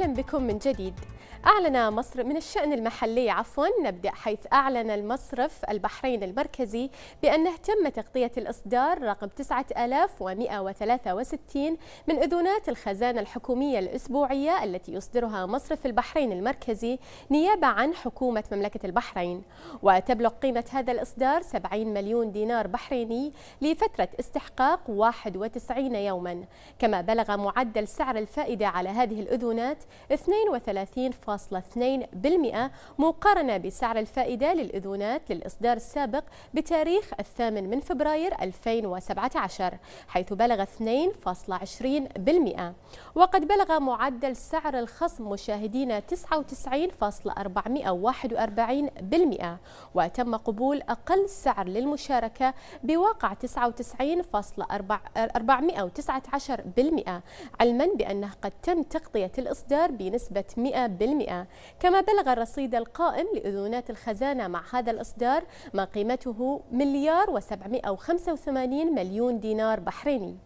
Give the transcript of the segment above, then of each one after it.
أهلا بكم من جديد أعلن مصر من الشأن المحلي عفوا نبدأ حيث أعلن المصرف البحرين المركزي بأنه تم تغطية الإصدار رقم 9163 من أذونات الخزانة الحكومية الأسبوعية التي يصدرها مصرف البحرين المركزي نيابة عن حكومة مملكة البحرين وتبلغ قيمة هذا الإصدار 70 مليون دينار بحريني لفترة استحقاق 91 يوما كما بلغ معدل سعر الفائدة على هذه الأذونات 32 0.2% مقارنة بسعر الفائدة للإذونات للإصدار السابق بتاريخ الثامن من فبراير 2017 حيث بلغ 2.20% وقد بلغ معدل سعر الخصم مشاهدين 99.441% وتم قبول أقل سعر للمشاركة بواقع 99.419% علما بأنه قد تم تغطية الإصدار بنسبة 100% كما بلغ الرصيد القائم لأذونات الخزانة مع هذا الإصدار ما قيمته مليار و785 مليون دينار بحريني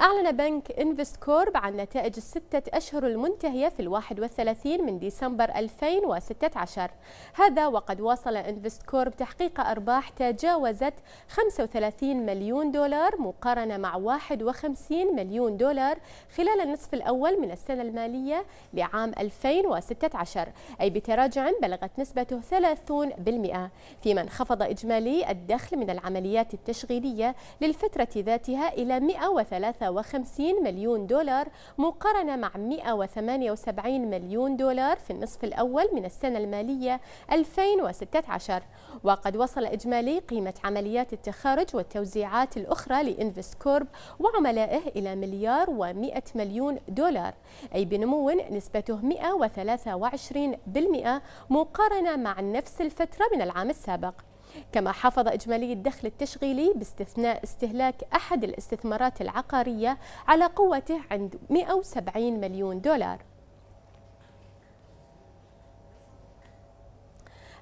أعلن بنك إنفست كورب عن نتائج الستة أشهر المنتهية في الواحد والثلاثين من ديسمبر 2016 هذا وقد واصل إنفست كورب تحقيق أرباح تجاوزت 35 مليون دولار مقارنة مع 51 مليون دولار خلال النصف الأول من السنة المالية لعام 2016 أي بتراجع بلغت نسبته 30% فيما انخفض إجمالي الدخل من العمليات التشغيلية للفترة ذاتها إلى 103 153 مليون دولار مقارنة مع 178 مليون دولار في النصف الأول من السنة المالية 2016 وقد وصل إجمالي قيمة عمليات التخارج والتوزيعات الأخرى لإنفست كورب وعملائه إلى مليار و100 مليون دولار أي بنمو نسبته 123% مقارنة مع نفس الفترة من العام السابق كما حافظ إجمالي الدخل التشغيلي باستثناء استهلاك أحد الاستثمارات العقارية على قوته عند 170 مليون دولار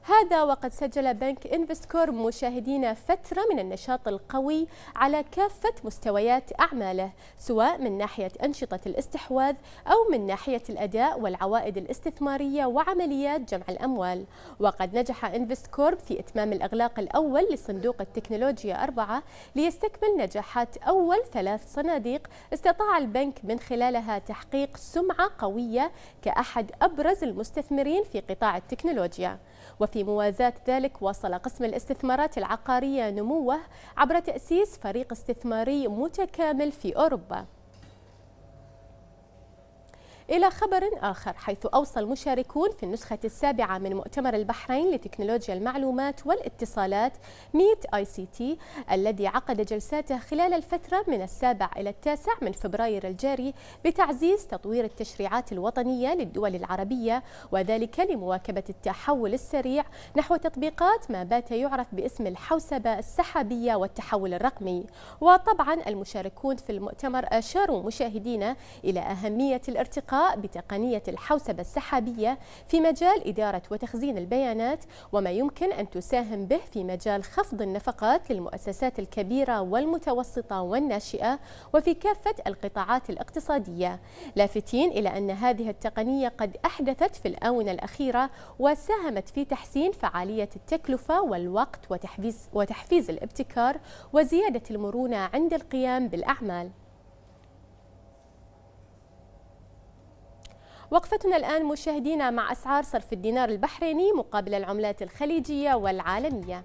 هذا وقد سجل بنك انفستكور مشاهدينا فترة من النشاط القوي على كافة مستويات أعماله سواء من ناحية أنشطة الاستحواذ أو من ناحية الأداء والعوائد الاستثمارية وعمليات جمع الأموال وقد نجح كورب في إتمام الأغلاق الأول لصندوق التكنولوجيا أربعة ليستكمل نجاحات أول ثلاث صناديق استطاع البنك من خلالها تحقيق سمعة قوية كأحد أبرز المستثمرين في قطاع التكنولوجيا وفي وفي موازاة ذلك وصل قسم الاستثمارات العقارية نموه عبر تأسيس فريق استثماري متكامل في أوروبا إلى خبر آخر حيث أوصى المشاركون في النسخة السابعة من مؤتمر البحرين لتكنولوجيا المعلومات والاتصالات ميت آي سي تي الذي عقد جلساته خلال الفترة من السابع إلى التاسع من فبراير الجاري بتعزيز تطوير التشريعات الوطنية للدول العربية وذلك لمواكبة التحول السريع نحو تطبيقات ما بات يعرف باسم الحوسبة السحابية والتحول الرقمي وطبعا المشاركون في المؤتمر أشاروا مشاهدينا إلى أهمية الارتقاء بتقنية الحوسبة السحابية في مجال إدارة وتخزين البيانات وما يمكن أن تساهم به في مجال خفض النفقات للمؤسسات الكبيرة والمتوسطة والناشئة وفي كافة القطاعات الاقتصادية لافتين إلى أن هذه التقنية قد أحدثت في الآونة الأخيرة وساهمت في تحسين فعالية التكلفة والوقت وتحفيز, وتحفيز الابتكار وزيادة المرونة عند القيام بالأعمال وقفتنا الآن مشاهدينا مع أسعار صرف الدينار البحريني مقابل العملات الخليجية والعالمية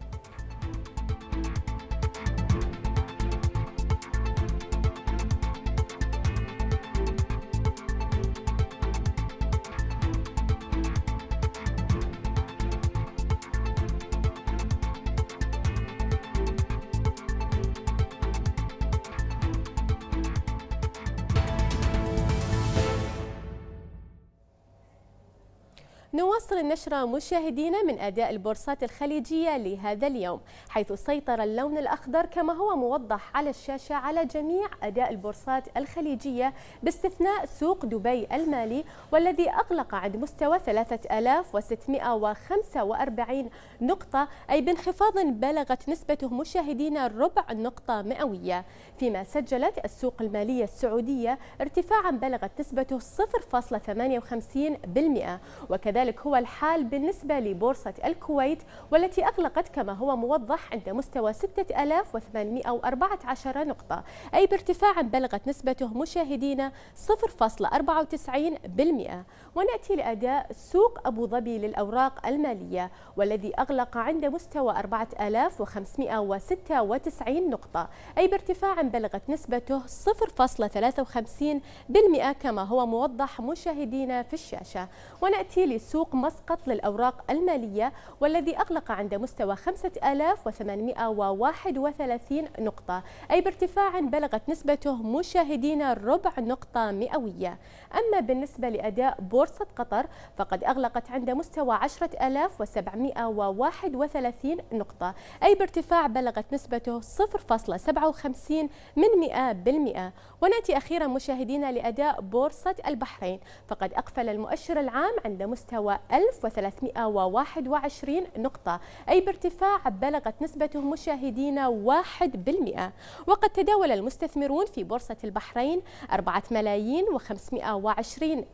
نواصل النشرة مشاهدينا من أداء البورصات الخليجية لهذا اليوم حيث سيطر اللون الأخضر كما هو موضح على الشاشة على جميع أداء البورصات الخليجية باستثناء سوق دبي المالي والذي أغلق عند مستوى 3645 نقطة أي بانخفاض بلغت نسبته مشاهدينا ربع نقطة مئوية فيما سجلت السوق المالية السعودية ارتفاعا بلغت نسبته 0.58% وكذلك وذلك هو الحال بالنسبة لبورصة الكويت والتي أغلقت كما هو موضح عند مستوى 6814 نقطة أي بارتفاع بلغت نسبته مشاهدينا 0.94% ونأتي لأداء سوق أبو ظبي للأوراق المالية والذي أغلق عند مستوى 4596 نقطة أي بارتفاع بلغت نسبته 0.53% كما هو موضح مشاهدينا في الشاشة ونأتي لسوق سوق مسقط للأوراق المالية والذي أغلق عند مستوى 5831 نقطة أي بارتفاع بلغت نسبته مشاهدين ربع نقطة مئوية أما بالنسبة لأداء بورصة قطر فقد أغلقت عند مستوى 10731 نقطة أي بارتفاع بلغت نسبته 0.57 من بالمئة ونأتي أخيرا مشاهدينا لأداء بورصة البحرين فقد أقفل المؤشر العام عند مستوى مستوى 1321 نقطة أي بارتفاع بلغت نسبته مشاهدين 1% وقد تداول المستثمرون في بورصة البحرين 4 ملايين و520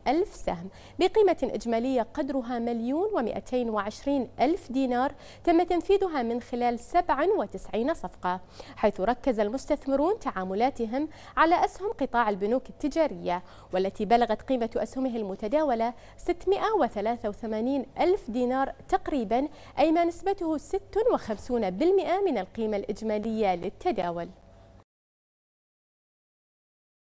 ألف سهم بقيمة إجمالية قدرها مليون و220 ألف دينار تم تنفيذها من خلال 97 صفقة حيث ركز المستثمرون تعاملاتهم على أسهم قطاع البنوك التجارية والتي بلغت قيمة أسهمه المتداولة 603 83 ألف دينار تقريبا أي ما نسبته 56% من القيمة الإجمالية للتداول